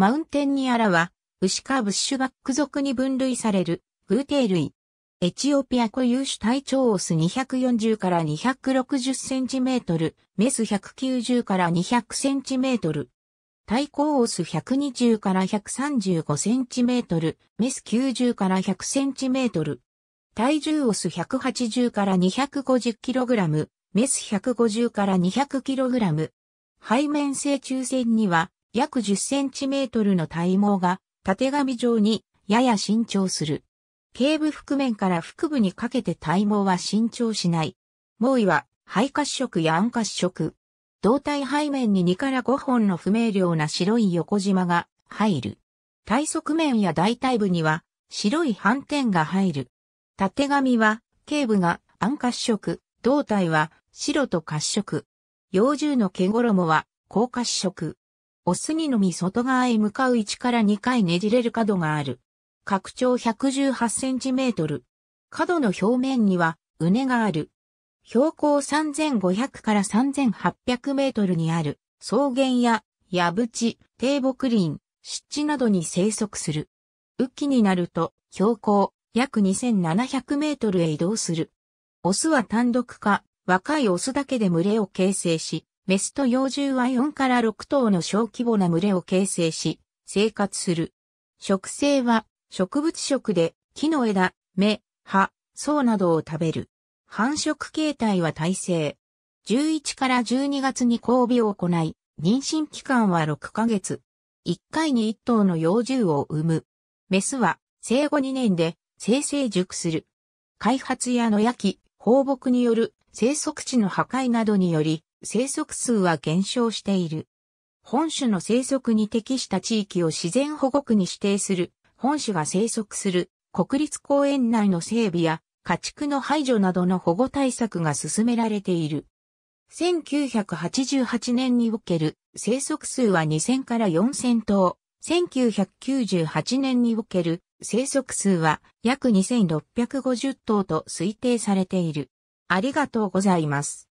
マウンテンニアラは、牛かブッシュバック属に分類される、テー類。エチオピア固有種体長オス240から260センチメートル、メス190から200センチメートル。体高オス120から135センチメートル、メス90から100センチメートル。体重オス180から250キログラム、メス150から200キログラム。背面性中線には、約10センチメートルの体毛が、縦髪状に、やや伸長する。頸部覆面から腹部にかけて体毛は伸長しない。毛衣は、肺褐色や暗褐色。胴体背面に2から5本の不明瞭な白い横縞が入る。体側面や大腿部には白い斑点が入る。縦髪は頸部が暗褐色、胴体は白と褐色。幼獣の毛衣は高褐色。オスにのみ外側へ向かう1から2回ねじれる角がある。拡張1 1 8トル。角の表面には、うねがある。標高3500から3800メートルにある草原や、やぶち、低木林、湿地などに生息する。雨季になると、標高約2700メートルへ移動する。オスは単独か、若いオスだけで群れを形成し、メスと幼獣は4から6頭の小規模な群れを形成し、生活する。植生は植物食で木の枝、芽、葉、草などを食べる。繁殖形態は耐性。11から12月に交尾を行い、妊娠期間は6ヶ月。1回に1頭の幼獣を産む。メスは生後2年で生成熟する。開発や野焼き、放牧による生息地の破壊などにより生息数は減少している。本種の生息に適した地域を自然保護区に指定する、本種が生息する国立公園内の整備や家畜の排除などの保護対策が進められている。1988年における生息数は2000から4000頭、1998年における生息数は約2650頭と推定されている。ありがとうございます。